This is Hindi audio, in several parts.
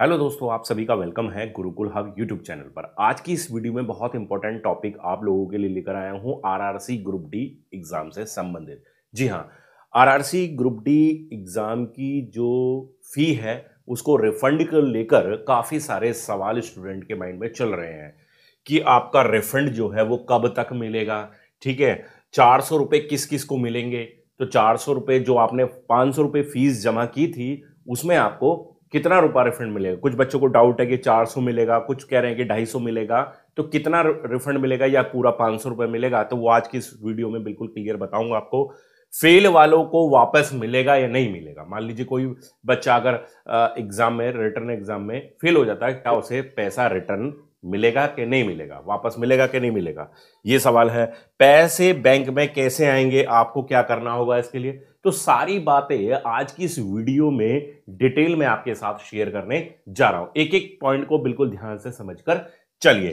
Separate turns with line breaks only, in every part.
हेलो दोस्तों आप सभी का वेलकम है गुरुकुल हब यूट्यूब चैनल पर आज की इस वीडियो में बहुत इंपॉर्टेंट टॉपिक आप लोगों के लिए लेकर आया हूं आरआरसी ग्रुप डी एग्ज़ाम से संबंधित जी हाँ आरआरसी ग्रुप डी एग्ज़ाम की जो फ़ी है उसको रिफंड को लेकर काफ़ी सारे सवाल स्टूडेंट के माइंड में चल रहे हैं कि आपका रिफंड जो है वो कब तक मिलेगा ठीक है चार सौ रुपये किस किस को मिलेंगे तो चार सौ रुपये जो आपने पाँच सौ रुपये फीस जमा की थी उसमें आपको कितना रुपया रिफंड मिलेगा कुछ बच्चों को डाउट है कि चार सौ मिलेगा कुछ कह रहे हैं कि ढाई सौ मिलेगा तो कितना रिफंड मिलेगा या पूरा पाँच सौ रुपये मिलेगा तो वो आज की इस वीडियो में बिल्कुल क्लियर बताऊंगा आपको फेल वालों को वापस मिलेगा या नहीं मिलेगा मान लीजिए कोई बच्चा अगर एग्जाम में रिटर्न एग्जाम में फेल हो जाता है क्या उसे पैसा रिटर्न मिलेगा कि नहीं मिलेगा वापस मिलेगा कि नहीं मिलेगा ये सवाल है पैसे बैंक में कैसे आएंगे आपको क्या करना होगा इसके लिए तो सारी बातें आज की इस वीडियो में डिटेल में आपके साथ शेयर करने जा रहा हूं एक एक पॉइंट को बिल्कुल ध्यान से समझकर चलिए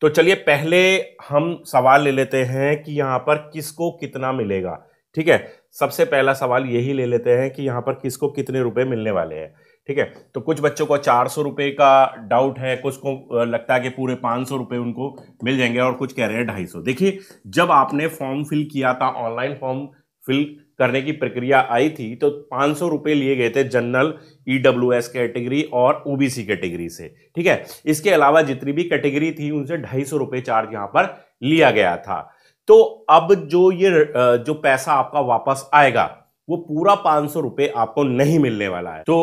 तो चलिए पहले हम सवाल ले लेते हैं कि यहां पर किसको कितना मिलेगा ठीक है सबसे पहला सवाल यही ले लेते हैं कि यहां पर किसको कितने रुपए मिलने वाले हैं ठीक है तो कुछ बच्चों को चार सौ रुपये का डाउट है कुछ को लगता है कि पूरे पाँच सौ रुपये उनको मिल जाएंगे और कुछ कह रहे हैं ढाई सौ देखिए जब आपने फॉर्म फिल किया था ऑनलाइन फॉर्म फिल करने की प्रक्रिया आई थी तो पाँच सौ रुपए लिए गए थे जनरल एस e कैटेगरी और ओबीसी कैटेगरी से ठीक है इसके अलावा जितनी भी कैटेगरी थी उनसे ढाई सौ रुपए चार्ज यहाँ पर लिया गया था तो अब जो ये जो पैसा आपका वापस आएगा वो पूरा पाँच सौ रुपये आपको नहीं मिलने वाला है तो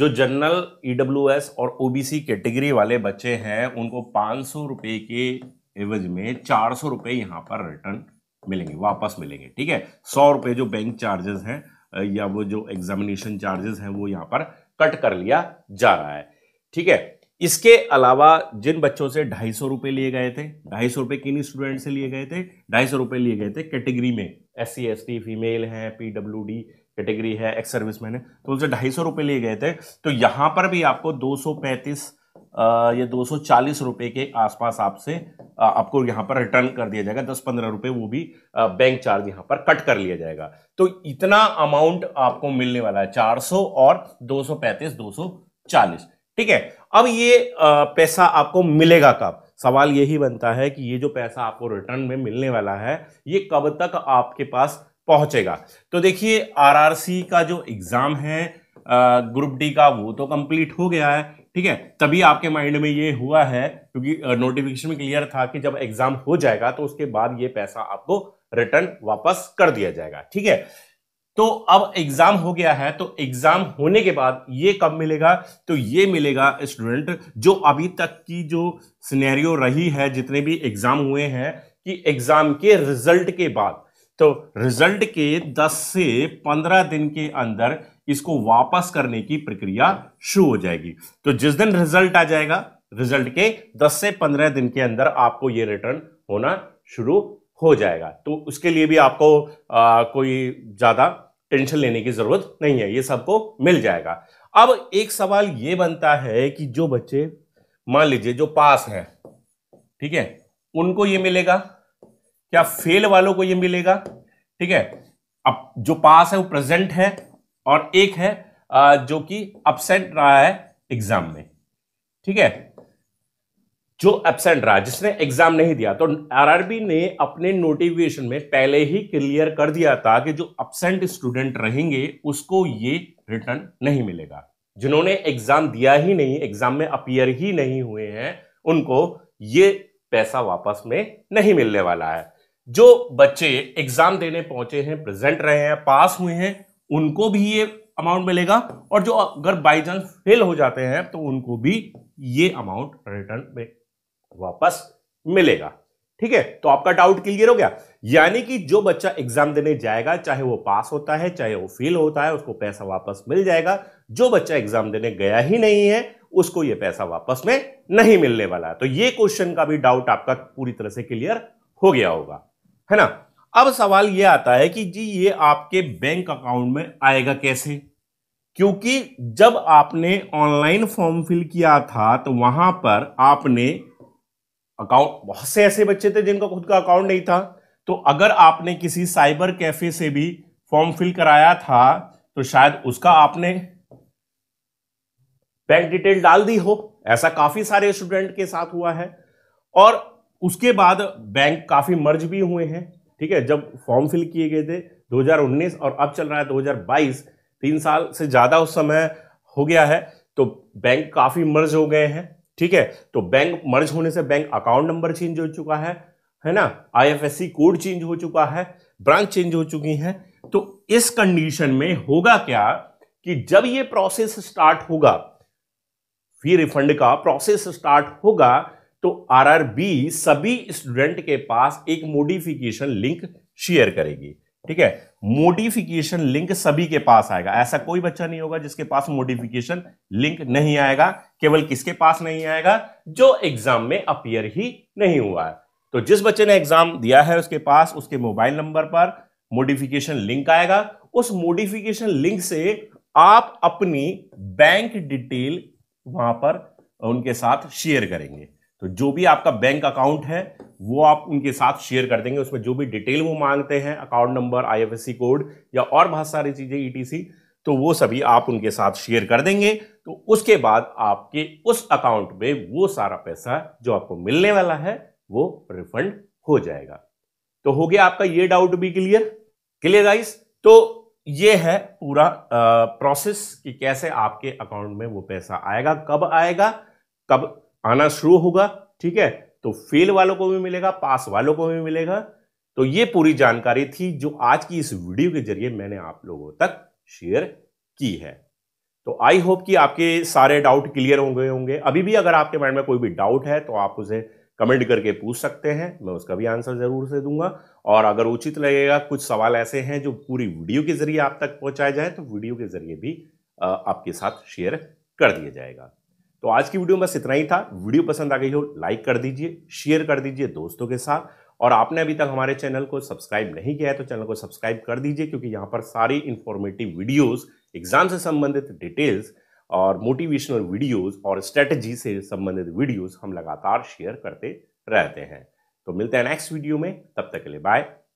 जो जनरल ईडब्ल्यू e एस और ओबीसी कैटेगरी वाले बच्चे हैं उनको पाँच सौ रुपए के एवज में चार सौ रुपये यहाँ पर रिटर्न मिलेंगे वापस मिलेंगे ठीक है सौ रुपये जो बैंक चार्जेस हैं या वो जो एग्जामिनेशन चार्जेस हैं वो यहाँ पर कट कर लिया जा रहा है ठीक है इसके अलावा जिन बच्चों से ढाई सौ रुपये लिए गए थे ढाई सौ रुपये किन स्टूडेंट से लिए गए थे ढाई सौ रुपये लिए गए थे कैटेगरी में S C S T female है पी डब्ल्यू डी कैटेगरी है एक्स सर्विस मैन है तो उनसे ढाई सौ रुपये लिए गए थे तो यहाँ पर भी आपको दो सौ पैंतीस या दो सौ चालीस रुपये के आसपास आपसे आपको यहाँ पर रिटर्न कर दिया जाएगा दस पंद्रह रुपए वो भी बैंक चार्ज यहाँ पर कट कर लिया जाएगा तो इतना अमाउंट आपको मिलने वाला है चार सौ और दो सौ पैंतीस दो सौ चालीस ठीक है अब ये पैसा आपको मिलेगा कब सवाल यही बनता है कि ये जो पैसा आपको रिटर्न में मिलने वाला है ये कब तक आपके पास पहुंचेगा तो देखिए आरआरसी का जो एग्ज़ाम है ग्रुप डी का वो तो कंप्लीट हो गया है ठीक है तभी आपके माइंड में ये हुआ है क्योंकि नोटिफिकेशन में क्लियर था कि जब एग्जाम हो जाएगा तो उसके बाद ये पैसा आपको रिटर्न वापस कर दिया जाएगा ठीक है तो अब एग्जाम हो गया है तो एग्जाम होने के बाद ये कब मिलेगा तो ये मिलेगा स्टूडेंट जो अभी तक की जो सिनेरियो रही है जितने भी एग्जाम हुए हैं कि एग्जाम के रिजल्ट के बाद तो रिजल्ट के 10 से 15 दिन के अंदर इसको वापस करने की प्रक्रिया शुरू हो जाएगी तो जिस दिन रिजल्ट आ जाएगा रिजल्ट के 10 से 15 दिन के अंदर आपको ये रिटर्न होना शुरू हो जाएगा तो उसके लिए भी आपको आ, कोई ज़्यादा टेंशन लेने की ज़रूरत नहीं है ये सबको मिल जाएगा अब एक सवाल ये बनता है कि जो बच्चे मान लीजिए जो पास हैं ठीक है उनको ये मिलेगा क्या फेल वालों को ये मिलेगा ठीक है अब जो पास है वो प्रेजेंट है और एक है जो कि अपसेंट रहा है एग्जाम में ठीक है जो एबसेंट रहा जिसने एग्जाम नहीं दिया तो आरआरबी ने अपने नोटिफिकेशन में पहले ही क्लियर कर दिया था कि जो अपसेंट स्टूडेंट रहेंगे उसको ये रिटर्न नहीं मिलेगा जिन्होंने एग्जाम दिया ही नहीं एग्जाम में अपियर ही नहीं हुए हैं उनको ये पैसा वापस में नहीं मिलने वाला है जो बच्चे एग्जाम देने पहुंचे हैं प्रेजेंट रहे हैं पास हुए हैं उनको भी ये अमाउंट मिलेगा और जो अगर बाई चांस फेल हो जाते हैं तो उनको भी ये अमाउंट रिटर्न में वापस मिलेगा ठीक है तो आपका डाउट क्लियर हो गया यानी कि जो बच्चा एग्जाम देने जाएगा चाहे वो पास होता है चाहे वो फेल होता है उसको पैसा वापस मिल जाएगा जो बच्चा एग्जाम देने गया ही नहीं है उसको ये पैसा वापस में नहीं मिलने वाला है तो ये क्वेश्चन का भी डाउट आपका पूरी तरह से क्लियर हो गया होगा है ना अब सवाल यह आता है कि जी ये आपके बैंक अकाउंट में आएगा कैसे क्योंकि जब आपने ऑनलाइन फॉर्म फिल किया था तो वहां पर आपने अकाउंट बहुत से ऐसे बच्चे थे जिनका खुद का अकाउंट नहीं था तो अगर आपने किसी साइबर कैफे से भी फॉर्म फिल कराया था तो शायद उसका आपने बैंक डिटेल डाल दी हो ऐसा काफी सारे स्टूडेंट के साथ हुआ है और उसके बाद बैंक काफी मर्ज भी हुए हैं ठीक है जब फॉर्म फिल किए गए थे 2019 और अब चल रहा है 2022 तीन साल से ज़्यादा उस समय हो गया है तो बैंक काफ़ी मर्ज हो गए हैं ठीक है तो बैंक मर्ज होने से बैंक अकाउंट नंबर चेंज हो चुका है है ना आईएफएससी कोड चेंज हो चुका है ब्रांच चेंज हो चुकी है तो इस कंडीशन में होगा क्या कि जब ये प्रोसेस स्टार्ट होगा फी रिफंड का प्रोसेस स्टार्ट होगा तो आरआरबी सभी स्टूडेंट के पास एक मोडिफिकेशन लिंक शेयर करेगी ठीक है मोडिफिकेशन लिंक सभी के पास आएगा ऐसा कोई बच्चा नहीं होगा जिसके पास मोडिफिकेशन लिंक नहीं आएगा केवल किसके पास नहीं आएगा जो एग्जाम में अपियर ही नहीं हुआ है तो जिस बच्चे ने एग्जाम दिया है उसके पास उसके मोबाइल नंबर पर मोडिफिकेशन लिंक आएगा उस मोडिफिकेशन लिंक से आप अपनी बैंक डिटेल वहां पर उनके साथ शेयर करेंगे तो जो भी आपका बैंक अकाउंट है वो आप उनके साथ शेयर कर देंगे उसमें जो भी डिटेल वो मांगते हैं अकाउंट नंबर आईएफएससी कोड या और बहुत सारी चीज़ें ईटीसी e तो वो सभी आप उनके साथ शेयर कर देंगे तो उसके बाद आपके उस अकाउंट में वो सारा पैसा जो आपको मिलने वाला है वो रिफंड हो जाएगा तो हो गया आपका ये डाउट भी क्लियर क्लियर गाइस तो ये है पूरा आ, प्रोसेस कि कैसे आपके अकाउंट में वो पैसा आएगा कब आएगा कब आना शुरू होगा ठीक है तो फेल वालों को भी मिलेगा पास वालों को भी मिलेगा तो ये पूरी जानकारी थी जो आज की इस वीडियो के जरिए मैंने आप लोगों तक शेयर की है तो आई होप कि आपके सारे डाउट क्लियर हो गए होंगे अभी भी अगर आपके माइंड में कोई भी डाउट है तो आप उसे कमेंट करके पूछ सकते हैं मैं उसका भी आंसर ज़रूर से दूंगा और अगर उचित लगेगा कुछ सवाल ऐसे हैं जो पूरी वीडियो के ज़रिए आप तक पहुंचाए जाए तो वीडियो के ज़रिए भी आपके साथ शेयर कर दिया जाएगा तो आज की वीडियो में बस इतना ही था वीडियो पसंद आ गई हो लाइक कर दीजिए शेयर कर दीजिए दोस्तों के साथ और आपने अभी तक हमारे चैनल को सब्सक्राइब नहीं किया है तो चैनल को सब्सक्राइब कर दीजिए क्योंकि यहाँ पर सारी इन्फॉर्मेटिव वीडियोस एग्जाम से संबंधित डिटेल्स और मोटिवेशनल वीडियोस और स्ट्रेटजी से संबंधित वीडियोस हम लगातार शेयर करते रहते हैं तो मिलते हैं नेक्स्ट वीडियो में तब तक के लिए बाय